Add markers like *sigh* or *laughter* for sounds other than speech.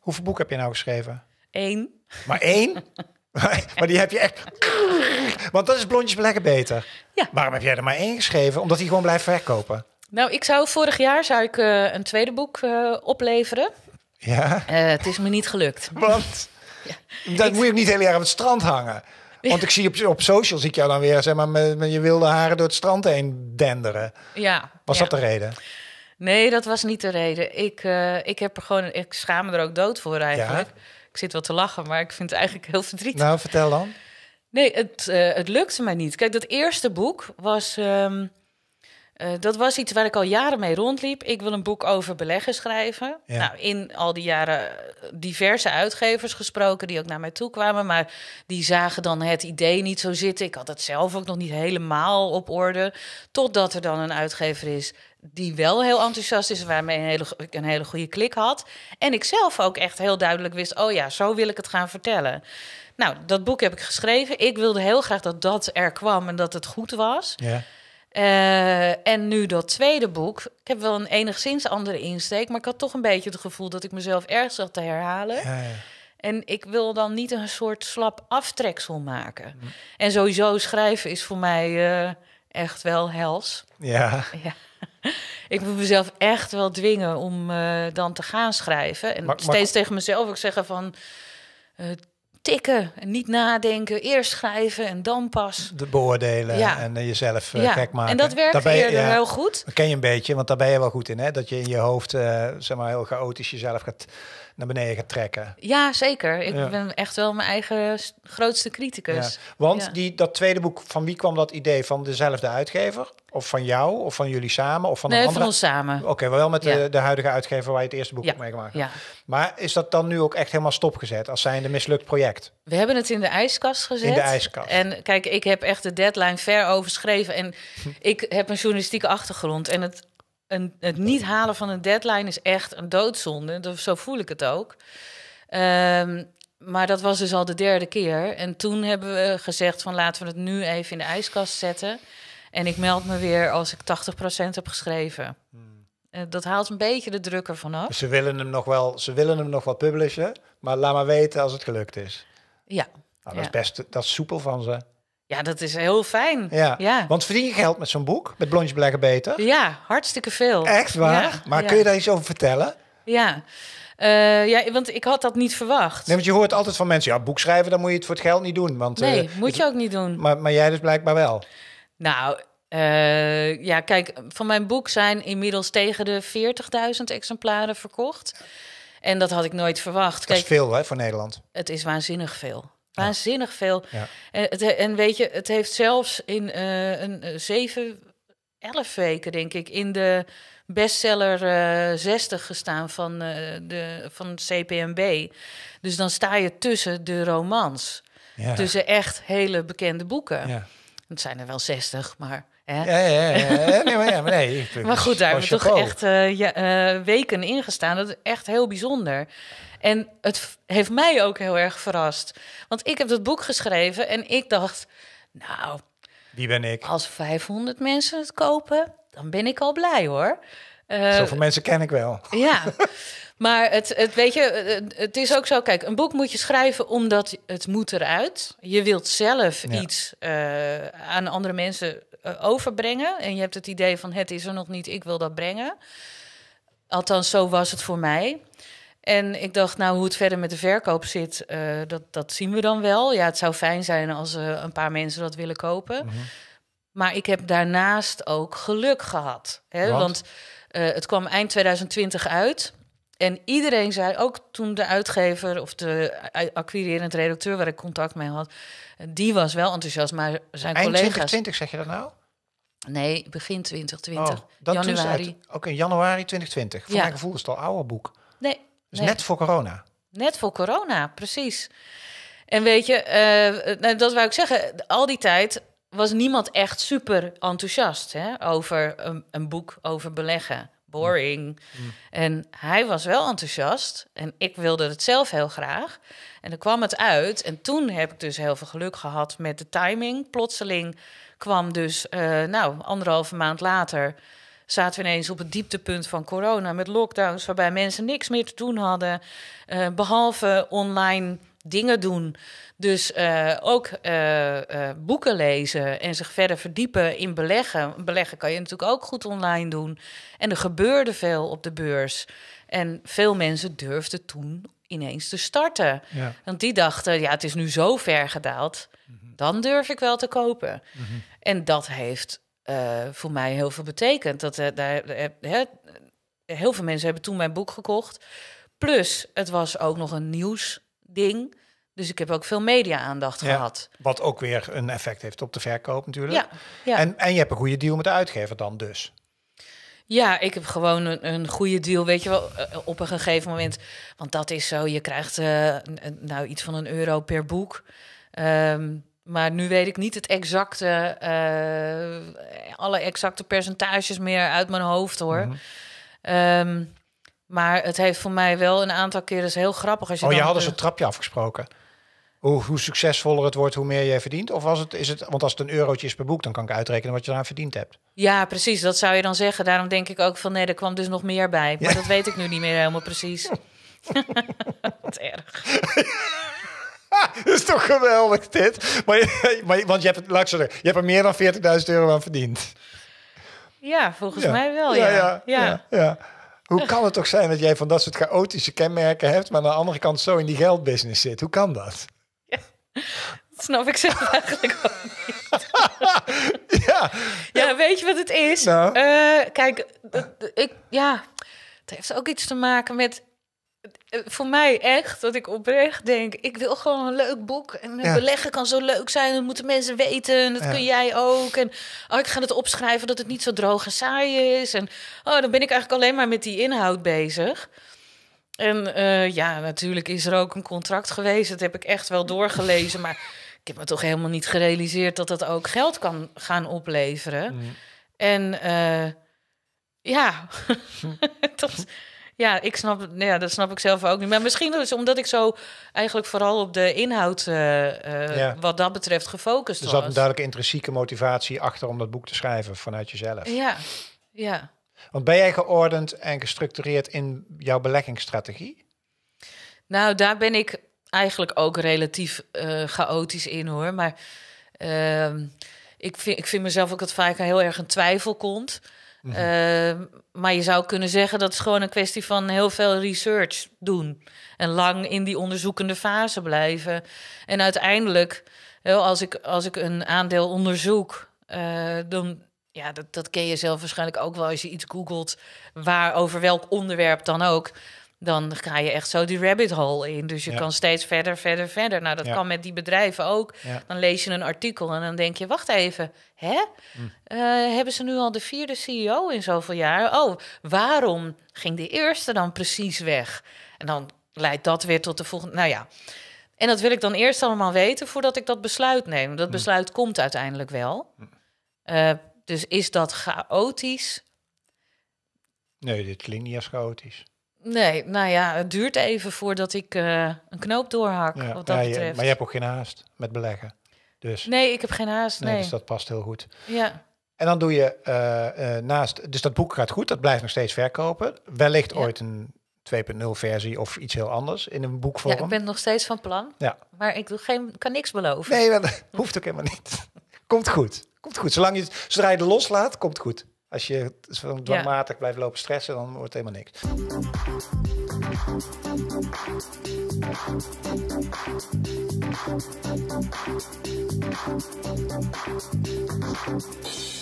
Hoeveel boek heb je nou geschreven? Eén. Maar één? *laughs* maar die heb je echt... Want dat is blondjes Lekker beter. Ja. Waarom heb jij er maar één geschreven? Omdat hij gewoon blijft verkopen. Nou, ik zou vorig jaar zou ik eh, een tweede boek eh, opleveren. Ja. Eh, het is me niet gelukt. Want ja. dat moet je niet heel erg op het strand hangen. Want ik zie op, op social zie ik jou dan weer, zeg maar, met, met je wilde haren door het strand heen denderen. Ja. Was dat de reden? Nee, dat was niet de reden. Ik, eh, ik, heb er gewoon, ik schaam me er ook dood voor eigenlijk. Ik zit wel te lachen, maar ik vind het eigenlijk heel verdrietig. Nou, vertel dan. Nee, het, eh, het lukte mij niet. Kijk, dat eerste boek was. Ehm, eh, dat was iets waar ik al jaren mee rondliep. Ik wil een boek over beleggen schrijven. Nou, in al die jaren diverse uitgevers gesproken die ook naar mij toe kwamen, maar die zagen dan het idee niet zo zitten. Ik had het zelf ook nog niet helemaal op orde, totdat er dan een uitgever is die wel heel enthousiast is, waarmee een hele, een hele goede klik had. En ik zelf ook echt heel duidelijk wist: oh ja, zo wil ik het gaan vertellen. Nou, dat boek heb ik geschreven. Ik wilde heel graag dat dat er kwam en dat het goed was. Ja. Eh, en nu dat tweede boek. Ik heb wel een enigszins andere insteek, maar ik had toch een beetje het gevoel dat ik mezelf erg zat te herhalen. Ja, En ik wil dan niet een soort slap aftreksel maken. Hm. En sowieso schrijven is voor mij eh, echt wel hels. Ja. ja. *laughs* ik moet mezelf echt wel dwingen om eh, dan te gaan schrijven. En steeds tegen mezelf ook zeggen van tikken, niet nadenken, eerst schrijven en dan pas. De beoordelen en eh, jezelf eh, gek maken. En dat werkt daarbij, ja, heel goed. Dat ken je een beetje, want daar ben je wel goed in. Hè? Dat je in je hoofd eh, zeg maar, heel chaotisch jezelf gaat naar beneden gaat trekken. Ja, zeker. Ik ben echt wel mijn eigen grootste criticus. Want die, dat tweede boek, van wie kwam dat idee? Van dezelfde uitgever? Of van jou, of van jullie samen, of van nee, een andere? van ons samen. Oké, wel met de, de, huidige uitgever waar je het eerste boek ja. mee gemaakt hebt. Ja. Maar is dat dan nu ook echt helemaal stopgezet als zijnde mislukt project? We hebben het in de ijskast gezet. In de ijskast. En kijk, ik heb echt de deadline ver overschreven. En *laughs* ik heb een journalistieke achtergrond. En het, een, het niet halen van een deadline is echt een doodzonde. Dus zo voel ik het ook. Ehm, maar dat was dus al de derde keer. En toen hebben we gezegd van laten we het nu even in de ijskast zetten... En ik meld me weer als ik 80% heb geschreven. Hmm. Eh, dat haalt een beetje de druk ervan af. ze willen hem nog wel, ze willen hem nog wel publishen, maar laat maar weten als het gelukt is. Ja. Nou, dat is best, dat is soepel van ze. Ja, dat is heel fijn. Ja. Want verdien je geld met zo'n boek, met blondje Beleggen Beter? Ja, hartstikke veel. Echt waar? maar kun je daar iets over vertellen? Ja. Eh, ja, want ik had dat niet verwacht. Nee, want je hoort altijd van mensen, ja, boek schrijven, dan moet je het voor het geld niet doen. Want, nee, eh, moet je ook niet doen. Maar, maar jij dus blijkbaar wel. Nou, eh, ja, kijk, van mijn boek zijn inmiddels tegen de 40.000 exemplaren verkocht. En dat had ik nooit verwacht. Dat is veel hè, voor Nederland. Het is waanzinnig veel. Waanzinnig veel. Ja. En, en, weet je, het heeft zelfs in eh, een eh, zeven, elf weken, denk ik, in de bestseller uh, 60 gestaan van, de, van CPMB. Dus dan sta je tussen de romans. Ja. Tussen echt hele bekende boeken. Ja. Het zijn er wel 60, maar. Hè? Ja, ja, ja, Nee, maar, nee, maar goed, daar hebben we toch echt uh, ja, eh, weken ingestaan. Dat is echt heel bijzonder. En het heeft mij ook heel erg verrast. Want ik heb dat boek geschreven en ik dacht, nou. Wie ben ik? Als 500 mensen het kopen, dan ben ik al blij hoor. Uh, Zoveel mensen ken ik wel. Ja. *laughs* Maar het, het, weet je, eh, eh, het is ook zo. Kijk, een boek moet je schrijven omdat het moet eruit. Je wilt zelf iets eh, aan andere mensen overbrengen. En je hebt het idee van het is er nog niet, ik wil dat brengen. Althans, zo was het voor mij. En ik dacht, nou, hoe het verder met de verkoop zit, dat, dat zien we dan wel. Ja, het zou fijn zijn als een paar mensen dat willen kopen. Mhm. Maar ik heb daarnaast ook geluk gehad. Hè? Want het kwam eind 2020 uit. En iedereen zei, ook toen de uitgever of de acquirerend redacteur waar ik contact mee had, die was wel enthousiast, maar zijn Eind 2020 zeg je dat nou? Nee, begin 2020. Oh, dus januari. Ook in januari 2020. Voor ja. mijn gevoel is het al ouder boek. Nee. Dus net voor corona. Net voor corona, precies. En weet je, eh, nou, dat wou ik zeggen, al die tijd was niemand echt super enthousiast hè, over een, een boek over beleggen boring. En hij was wel enthousiast en ik wilde het zelf heel graag. En dan kwam het uit en toen heb ik dus heel veel geluk gehad met de timing. Plotseling kwam dus, uh, nou, anderhalve maand later zaten we ineens op het dieptepunt van corona met lockdowns, waarbij mensen niks meer te doen hadden, eh, behalve online dingen doen. Dus eh, ook eh, eh, boeken lezen en zich verder verdiepen in beleggen. Beleggen kan je natuurlijk ook goed online doen. En er gebeurde veel op de beurs. En veel mensen durfden toen ineens te starten. Want die dachten, ja, het is nu zo ver gedaald. Mhm. Dan durf ik wel te kopen. Mhm. En dat heeft voor mij heel veel betekend. Dat, daar, he, heel veel mensen hebben toen mijn boek gekocht. Plus, het was ook nog een nieuws ding. Dus ik heb ook veel media-aandacht gehad. Wat ook weer een effect heeft op de verkoop natuurlijk. Ja, ja. En, en je hebt een goede deal met de uitgever dan dus. Ja, ik heb gewoon een, een, goede deal, weet je wel, eh, op een gegeven moment. Want dat is zo, je krijgt uh, nou iets van een euro per boek. Ehm, maar nu weet ik niet het exacte, uh, alle exacte percentages meer uit mijn hoofd hoor. Mhm. Ehm, maar het heeft voor mij wel een aantal keren is heel grappig. Als je oh, je hadden dus zo'n trapje afgesproken. Hoe, hoe succesvoller het wordt, hoe meer je verdient? Of was het, is het, want als het een eurotje is per boek, dan kan ik uitrekenen wat je eraan verdiend hebt. Ja, precies. Dat zou je dan zeggen. Daarom denk ik ook van nee, er kwam dus nog meer bij. Maar dat weet ik nu niet meer helemaal precies. *laughs* Het erg. *laughs* is toch geweldig dit. Maar, maar, want je hebt, laat er. je hebt er meer dan 40.000 euro aan verdiend. Ja, volgens mij wel. ja. ja, ja. Hoe kan het toch zijn dat jij van dat soort chaotische kenmerken hebt, maar aan de andere kant zo in die geldbusiness zit? Hoe kan dat? dat snap ik zelf *laughs* eigenlijk niet. ja. ja, weet je wat het is? Nou. Eh, kijk, ik, ja, het heeft ook iets te maken met eh, voor mij echt, dat ik oprecht denk, ik wil gewoon een leuk boek. En beleggen kan zo leuk zijn, dat moeten mensen weten. dat kun jij ook. En oh, ik ga het opschrijven dat het niet zo droog en saai is. En oh, dan ben ik eigenlijk alleen maar met die inhoud bezig. En eh, ja, natuurlijk is er ook een contract geweest. Dat heb ik echt wel doorgelezen. Maar ik heb me toch helemaal niet gerealiseerd dat dat ook geld kan gaan opleveren. Mm. En eh, ja, *laughs* dat... Ja, ik snap, ja, dat snap ik zelf ook niet. Maar misschien dus omdat ik zo eigenlijk vooral op de inhoud eh, eh, wat dat betreft gefocust dus was. Er zat een duidelijke intrinsieke motivatie achter om dat boek te schrijven vanuit jezelf. Ja, ja. Want ben jij geordend en gestructureerd in jouw beleggingsstrategie? Nou, daar ben ik eigenlijk ook relatief eh, chaotisch in hoor. Maar ehm, ik, vind, ik vind mezelf ook dat vaak heel erg een twijfel komt. Mhm. Ehm, maar je zou kunnen zeggen dat het gewoon een kwestie van heel veel research doen. En lang in die onderzoekende fase blijven. En uiteindelijk, als ik, als ik een aandeel onderzoek, eh, dan. Ja, dat, dat ken je zelf waarschijnlijk ook wel als je iets googelt waar over welk onderwerp dan ook dan ga je echt zo die rabbit hole in. Dus je kan steeds verder, verder, verder. Nou, dat kan met die bedrijven ook. Dan lees je een artikel en dan denk je, wacht even, hè? Hm. Eh, hebben ze nu al de vierde CEO in zoveel jaar? Oh, waarom ging de eerste dan precies weg? En dan leidt dat weer tot de volgende. Nou ja. En dat wil ik dan eerst allemaal weten voordat ik dat besluit neem. Dat hm. besluit komt uiteindelijk wel. Hm. Eh, dus is dat chaotisch? Nee, dit klinkt niet als chaotisch. Nee, nou ja, het duurt even voordat ik eh, een knoop doorhak. ja, maar je hebt ook geen haast met beleggen. Dus, nee, ik heb geen haast. Nee, dus dat past heel goed. Ja. En dan doe je eh, eh, naast, dus dat boek gaat goed, dat blijft nog steeds verkopen. Wellicht ooit een 2.0 versie of iets heel anders in een boekvorm. Ja, ik ben nog steeds van plan. Ja. Maar ik doe geen, kan niks beloven. Nee, dat *laughs* hoeft ook helemaal niet. Komt goed. Komt goed. Zolang je, zodra je loslaat, komt goed. Als je zo dwangmatig blijft lopen stressen, dan wordt het helemaal niks.